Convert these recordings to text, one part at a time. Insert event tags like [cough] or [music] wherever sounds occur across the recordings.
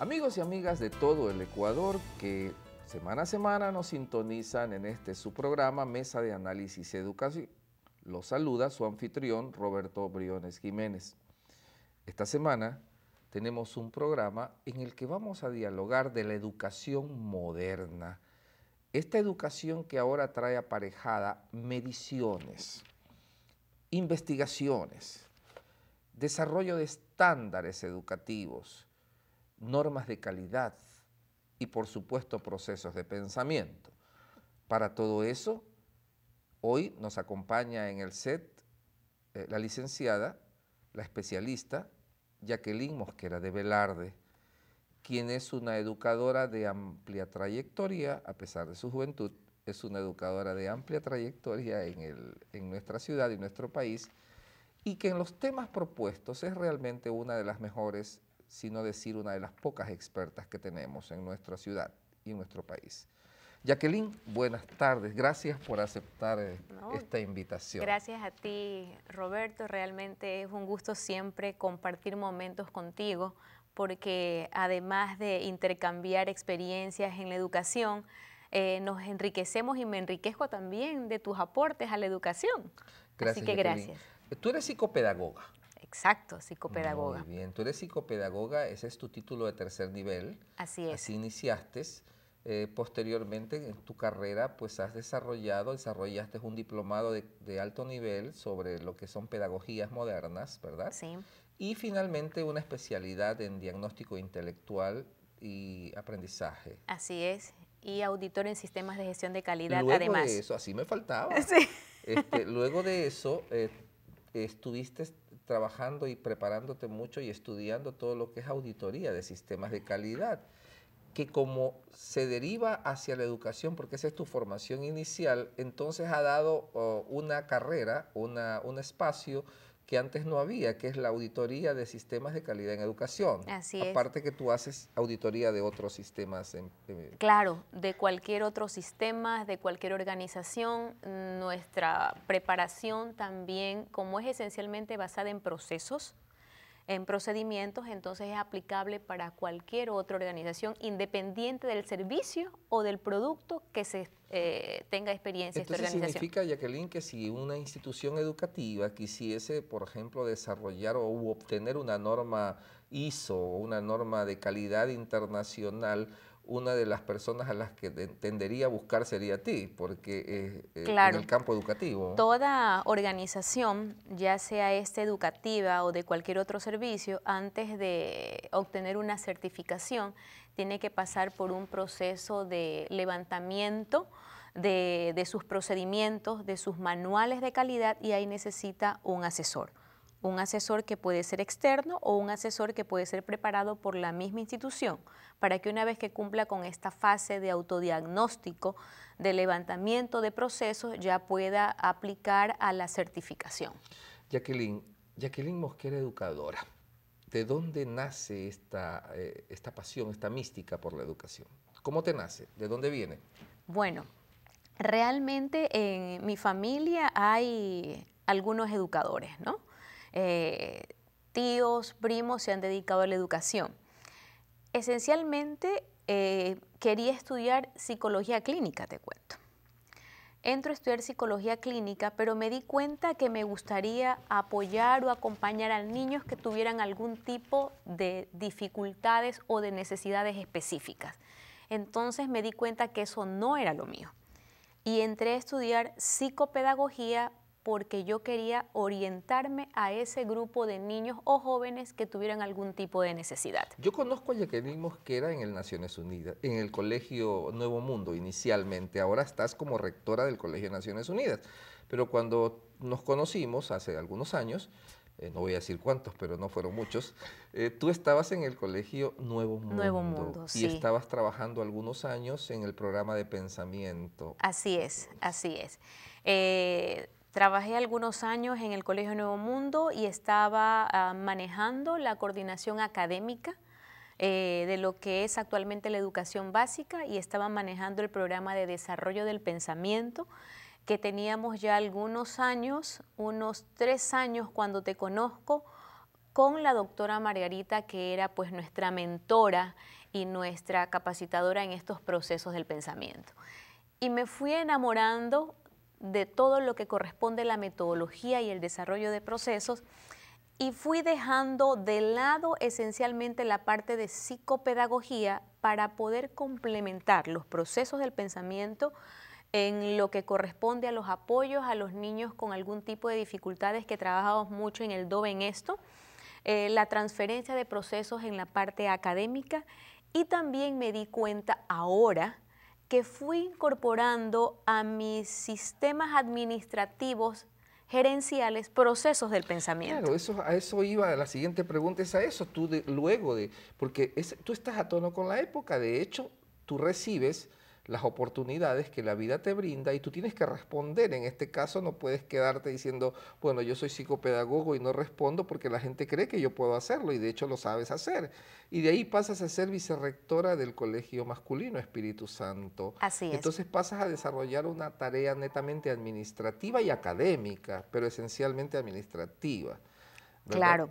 Amigos y amigas de todo el Ecuador que semana a semana nos sintonizan en este su programa Mesa de Análisis Educación. Los saluda su anfitrión Roberto Briones Jiménez. Esta semana tenemos un programa en el que vamos a dialogar de la educación moderna. Esta educación que ahora trae aparejada mediciones, investigaciones, desarrollo de estándares educativos, normas de calidad y por supuesto procesos de pensamiento. Para todo eso, hoy nos acompaña en el set eh, la licenciada, la especialista Jacqueline Mosquera de Velarde, quien es una educadora de amplia trayectoria, a pesar de su juventud, es una educadora de amplia trayectoria en, en nuestra ciudad y nuestro país, y que en los temas propuestos es realmente una de las mejores sino decir una de las pocas expertas que tenemos en nuestra ciudad y en nuestro país. Jacqueline, buenas tardes. Gracias por aceptar eh, esta invitación. Gracias a ti, Roberto. Realmente es un gusto siempre compartir momentos contigo, porque además de intercambiar experiencias en la educación, eh, nos enriquecemos y me enriquezco también de tus aportes a la educación. Gracias, Así que gracias. Tú eres psicopedagoga. Exacto, psicopedagoga. Muy bien, tú eres psicopedagoga, ese es tu título de tercer nivel. Así es. Así iniciaste. Eh, posteriormente en tu carrera pues has desarrollado, desarrollaste un diplomado de, alto nivel sobre lo que son pedagogías modernas, ¿verdad? Sí. Y finalmente una especialidad en diagnóstico intelectual y aprendizaje. Así es, y auditor en sistemas de gestión de calidad además. Luego de eso, así me faltaba. [laughs] Sí. Este, luego de eso eh, estuviste trabajando y preparándote mucho y estudiando todo lo que es auditoría de sistemas de calidad, que como se deriva hacia la educación, porque esa es tu formación inicial, entonces ha dado oh, una carrera, un espacio que antes no había, que es la auditoría de sistemas de calidad en educación. Así es. Aparte que tú haces auditoría de otros sistemas. En, eh, Claro, de cualquier otro sistema, de cualquier organización. Nuestra preparación también, como es esencialmente basada en procesos, en procedimientos, entonces es aplicable para cualquier otra organización independiente del servicio o del producto que se eh, tenga experiencia organización. significa, Jacqueline, que si una institución educativa quisiese, por ejemplo, desarrollar o obtener una norma ISO una norma de calidad internacional, una de las personas a las que tendería a buscar sería a ti, porque es eh, en el campo educativo. Toda organización, ya sea esta educativa o de cualquier otro servicio, antes de obtener una certificación, tiene que pasar por un proceso de levantamiento de, de sus procedimientos, de sus manuales de calidad y ahí necesita un asesor un asesor que puede ser externo o un asesor que puede ser preparado por la misma institución, para que una vez que cumpla con esta fase de autodiagnóstico, de levantamiento de procesos, ya pueda aplicar a la certificación. Jacqueline, Jacqueline Mosquera, educadora, ¿de dónde nace esta, eh, esta pasión, esta mística por la educación? ¿Cómo te nace? ¿De dónde viene? Bueno, realmente en mi familia hay algunos educadores, ¿no? Eh, tíos, primos se han dedicado a la educación. Esencialmente eh, quería estudiar psicología clínica, te cuento. Entro a estudiar psicología clínica, pero me di cuenta que me gustaría apoyar o acompañar a niños que tuvieran algún tipo de dificultades o de necesidades específicas. Entonces me di cuenta que eso no era lo mío y entré a estudiar psicopedagogía porque yo quería orientarme a ese grupo de niños o jóvenes que tuvieran algún tipo de necesidad. Yo conozco a que Mosquera en el Naciones Unidas, en el Colegio Nuevo Mundo inicialmente, ahora estás como rectora del Colegio de Naciones Unidas, pero cuando nos conocimos hace algunos años, eh, no voy a decir cuántos, pero no fueron muchos, eh, tú estabas en el Colegio Nuevo Mundo. Nuevo Mundo, y estabas trabajando algunos años en el programa de pensamiento. Así es, así es. Eh, Trabajé algunos años en el Colegio Nuevo Mundo y estaba ah, manejando la coordinación académica eh, de lo que es actualmente la educación básica y estaba manejando el programa de desarrollo del pensamiento que teníamos ya algunos años, unos tres años cuando te conozco, con la doctora Margarita, que era pues nuestra mentora y nuestra capacitadora en estos procesos del pensamiento. Y me fui enamorando de todo lo que corresponde a la metodología y el desarrollo de procesos y fui dejando de lado esencialmente la parte de psicopedagogía para poder complementar los procesos del pensamiento en lo que corresponde a los apoyos a los niños con algún tipo de dificultades que trabajamos mucho en el DOBE en esto, eh, la transferencia de procesos en la parte académica y también me di cuenta ahora que fui incorporando a mis sistemas administrativos gerenciales procesos del pensamiento. Claro, eso, a eso iba, la siguiente pregunta es a eso, tú luego de, porque es, tú estás a tono con la época, de hecho, tú recibes las oportunidades que la vida te brinda y tú tienes que responder. En este caso no puedes quedarte diciendo, bueno, yo soy psicopedagogo y no respondo porque la gente cree que yo puedo hacerlo y de hecho lo sabes hacer. Y de ahí pasas a ser vicerrectora del Colegio Masculino Espíritu Santo. Así es. Entonces pasas a desarrollar una tarea netamente administrativa y académica, pero esencialmente administrativa. Claro.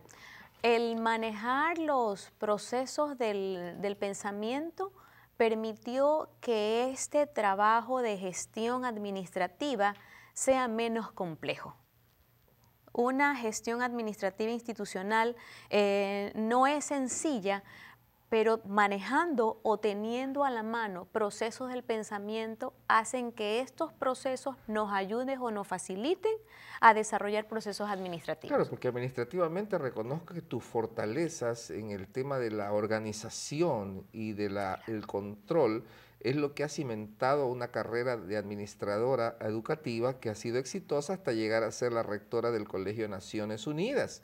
El manejar los procesos del, del pensamiento permitió que este trabajo de gestión administrativa sea menos complejo. Una gestión administrativa institucional eh, no es sencilla pero manejando o teniendo a la mano procesos del pensamiento hacen que estos procesos nos ayuden o nos faciliten a desarrollar procesos administrativos. Claro, porque administrativamente reconozco que tus fortalezas en el tema de la organización y del control es lo que ha cimentado una carrera de administradora educativa que ha sido exitosa hasta llegar a ser la rectora del Colegio de Naciones Unidas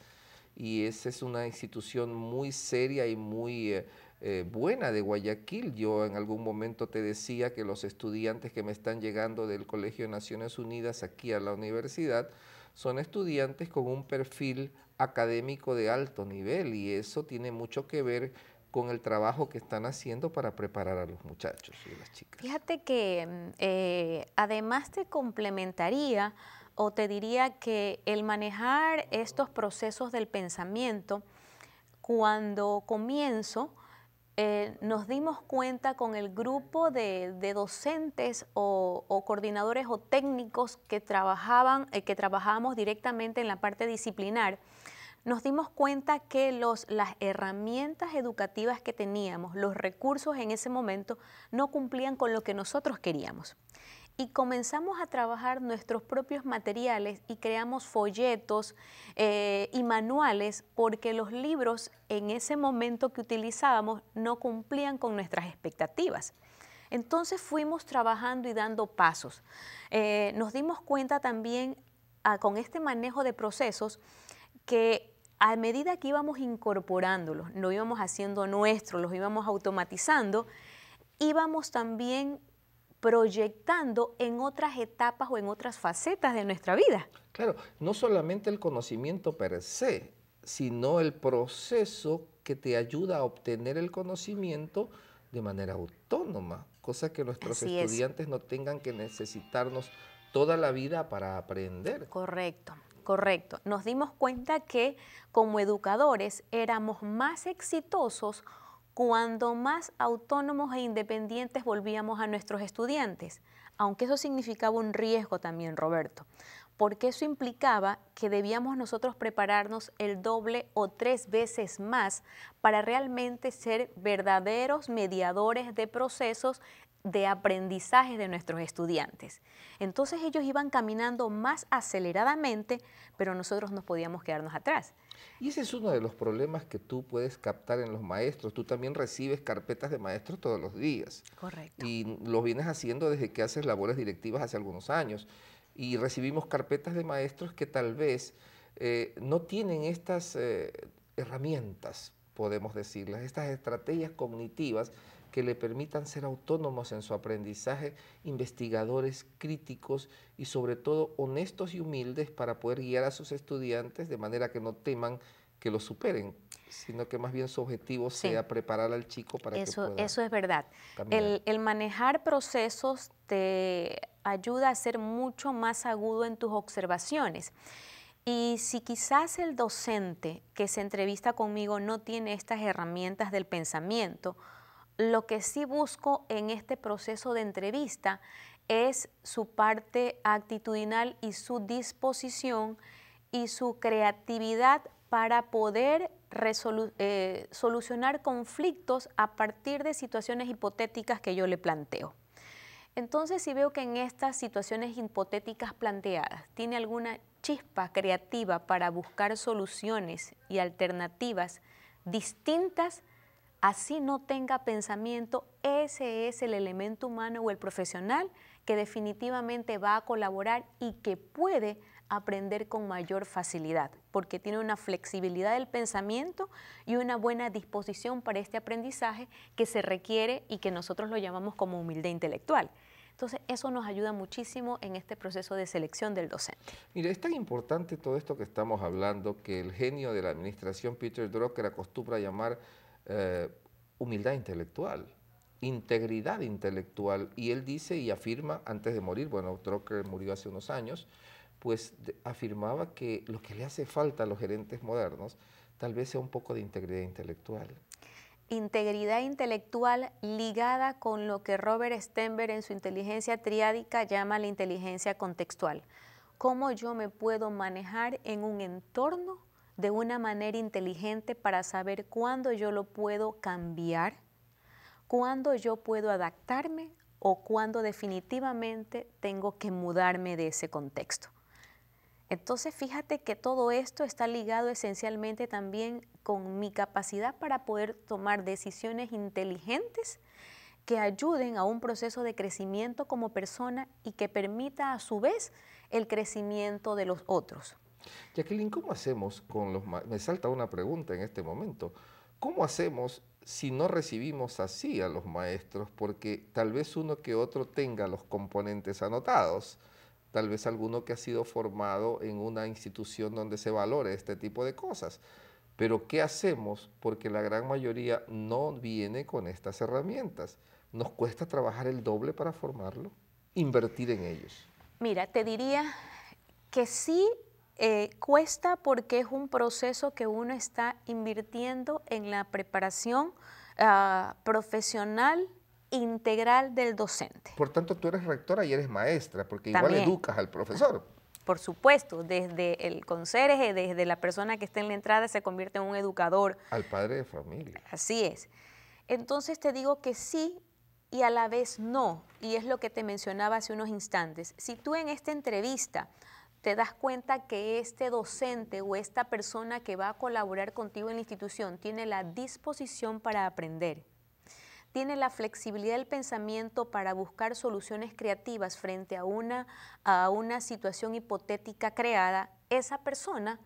y esa es una institución muy seria y muy eh, eh, buena de Guayaquil. Yo en algún momento te decía que los estudiantes que me están llegando del Colegio de Naciones Unidas aquí a la universidad son estudiantes con un perfil académico de alto nivel y eso tiene mucho que ver con el trabajo que están haciendo para preparar a los muchachos y las chicas. Fíjate que mm, eh, además te complementaría o te diría que el manejar estos procesos del pensamiento, cuando comienzo, eh, nos dimos cuenta con el grupo de, docentes o, coordinadores o técnicos que trabajaban, eh, que trabajábamos directamente en la parte disciplinar, nos dimos cuenta que los, las herramientas educativas que teníamos, los recursos en ese momento, no cumplían con lo que nosotros queríamos y comenzamos a trabajar nuestros propios materiales y creamos folletos eh, y manuales porque los libros en ese momento que utilizábamos no cumplían con nuestras expectativas. Entonces fuimos trabajando y dando pasos. Eh, nos dimos cuenta también ah, con este manejo de procesos que a medida que íbamos incorporándolos, lo íbamos haciendo nuestro, los íbamos automatizando, íbamos también proyectando en otras etapas o en otras facetas de nuestra vida. Claro, no solamente el conocimiento per se, sino el proceso que te ayuda a obtener el conocimiento de manera autónoma, cosa que nuestros estudiantes no tengan que necesitarnos toda la vida para aprender. Correcto. Correcto, nos dimos cuenta que como educadores éramos más exitosos cuando más autónomos e independientes volvíamos a nuestros estudiantes, aunque eso significaba un riesgo también, Roberto, porque eso implicaba que debíamos nosotros prepararnos el doble o tres veces más para realmente ser verdaderos mediadores de procesos de aprendizaje de nuestros estudiantes. Entonces ellos iban caminando más aceleradamente, pero nosotros nos podíamos quedarnos atrás. Y ese es uno de los problemas que tú puedes captar en los maestros. Tú también recibes carpetas de maestros todos los días. Correcto. Y los vienes haciendo desde que haces labores directivas hace algunos años. Y recibimos carpetas de maestros que tal vez eh, no tienen estas eh, herramientas, podemos decirlas, estas estrategias cognitivas que le permitan ser autónomos en su aprendizaje, investigadores críticos y sobre todo honestos y humildes para poder guiar a sus estudiantes de manera que no teman que lo superen, sino que más bien su objetivo sea preparar al chico para que pueda Eso es verdad. el, manejar procesos te ayuda a ser mucho más agudo en tus observaciones. Y si quizás el docente que se entrevista conmigo no tiene estas herramientas del pensamiento, lo que sí busco en este proceso de entrevista es su parte actitudinal y su disposición y su creatividad para poder eh, solucionar conflictos a partir de situaciones hipotéticas que yo le planteo. Entonces, si veo que en estas situaciones hipotéticas planteadas tiene alguna chispa creativa para buscar soluciones y alternativas distintas, así no tenga pensamiento, ese es el elemento humano o el profesional que definitivamente va a colaborar y que puede aprender con mayor facilidad, porque tiene una flexibilidad del pensamiento y una buena disposición para este aprendizaje que se requiere y que nosotros lo llamamos como humildad intelectual. Entonces, eso nos ayuda muchísimo en este proceso de selección del docente. Mire, es tan importante todo esto que estamos hablando que el genio de la administración, Peter Drucker, acostumbra llamar eh, humildad intelectual, integridad intelectual. Y él dice y afirma, antes de morir, bueno, Trocker murió hace unos años, pues afirmaba que lo que le hace falta a los gerentes modernos tal vez sea un poco de integridad intelectual. Integridad intelectual ligada con lo que Robert Stenberg en su inteligencia triádica llama la inteligencia contextual. ¿Cómo yo me puedo manejar en un entorno de una manera inteligente para saber cuándo yo lo puedo cambiar, cuándo yo puedo adaptarme o cuándo definitivamente tengo que mudarme de ese contexto. Entonces fíjate que todo esto está ligado esencialmente también con mi capacidad para poder tomar decisiones inteligentes que ayuden a un proceso de crecimiento como persona y que permita a su vez el crecimiento de los otros. Jacqueline, ¿cómo hacemos con los... Me salta una pregunta en este momento. ¿Cómo hacemos si no recibimos así a los maestros? Porque tal vez uno que otro tenga los componentes anotados, tal vez alguno que ha sido formado en una institución donde se valore este tipo de cosas. Pero ¿qué hacemos? Porque la gran mayoría no viene con estas herramientas. ¿Nos cuesta trabajar el doble para formarlo? Invertir en ellos. Mira, te diría que sí eh, cuesta porque es un proceso que uno está invirtiendo en la preparación ah, profesional integral del docente. Por tanto, tú eres rectora y eres maestra, porque igual educas al profesor. Por supuesto, desde el conserje, desde la persona que está en la entrada, se convierte en un educador. Al padre de familia. Así es. Entonces te digo que sí y a la vez no, y es lo que te mencionaba hace unos instantes. Si tú en esta entrevista te das cuenta que este docente o esta persona que va a colaborar contigo en la institución tiene la disposición para aprender, tiene la flexibilidad del pensamiento para buscar soluciones creativas frente a una, a una situación hipotética creada, esa persona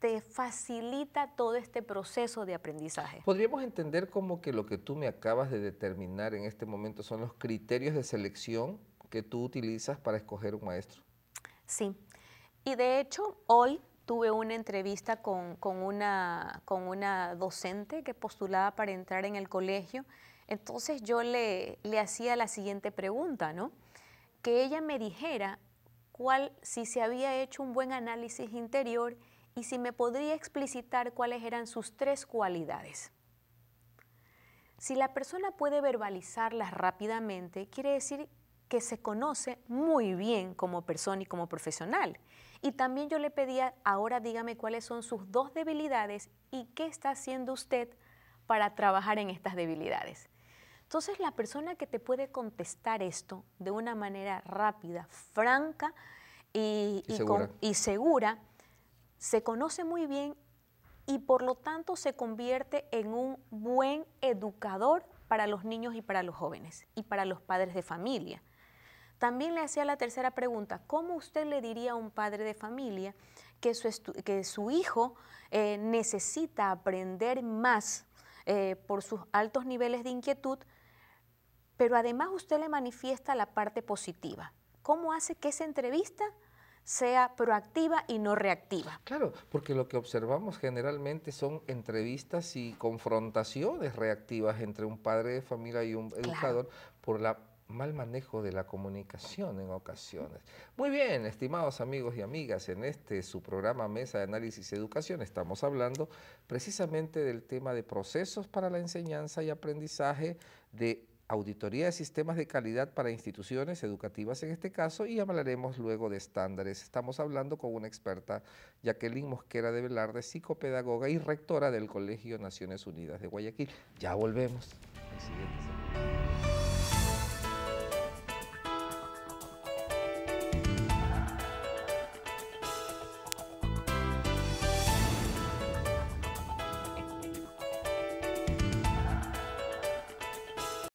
te facilita todo este proceso de aprendizaje. Podríamos entender como que lo que tú me acabas de determinar en este momento son los criterios de selección que tú utilizas para escoger un maestro. Sí, y de hecho, hoy tuve una entrevista con, una, docente que postulaba para entrar en el colegio. Entonces yo le, hacía la siguiente pregunta, ¿no? Que ella me dijera cuál, si se había hecho un buen análisis interior y si me podría explicitar cuáles eran sus tres cualidades. Si la persona puede verbalizarlas rápidamente, quiere decir que se conoce muy bien como persona y como profesional. Y también yo le pedía, ahora dígame cuáles son sus dos debilidades y qué está haciendo usted para trabajar en estas debilidades. Entonces la persona que te puede contestar esto de una manera rápida, franca y, segura, se conoce muy bien y por lo tanto se convierte en un buen educador para los niños y para los jóvenes y para los padres de familia. También le hacía la tercera pregunta, ¿cómo usted le diría a un padre de familia que su, hijo eh, necesita aprender más eh, por sus altos niveles de inquietud, pero además usted le manifiesta la parte positiva? ¿Cómo hace que esa entrevista sea proactiva y no reactiva. Claro, porque lo que observamos generalmente son entrevistas y confrontaciones reactivas entre un padre de familia y un educador por la mal manejo de la comunicación en ocasiones. Muy bien, estimados amigos y amigas, en este su programa Mesa de Análisis y Educación estamos hablando precisamente del tema de procesos para la enseñanza y aprendizaje de auditoría de sistemas de calidad para instituciones educativas en este caso y hablaremos luego de estándares. Estamos hablando con una experta, Jacqueline Mosquera de Velarde, psicopedagoga y rectora del Colegio Naciones Unidas de Guayaquil. Ya volvemos.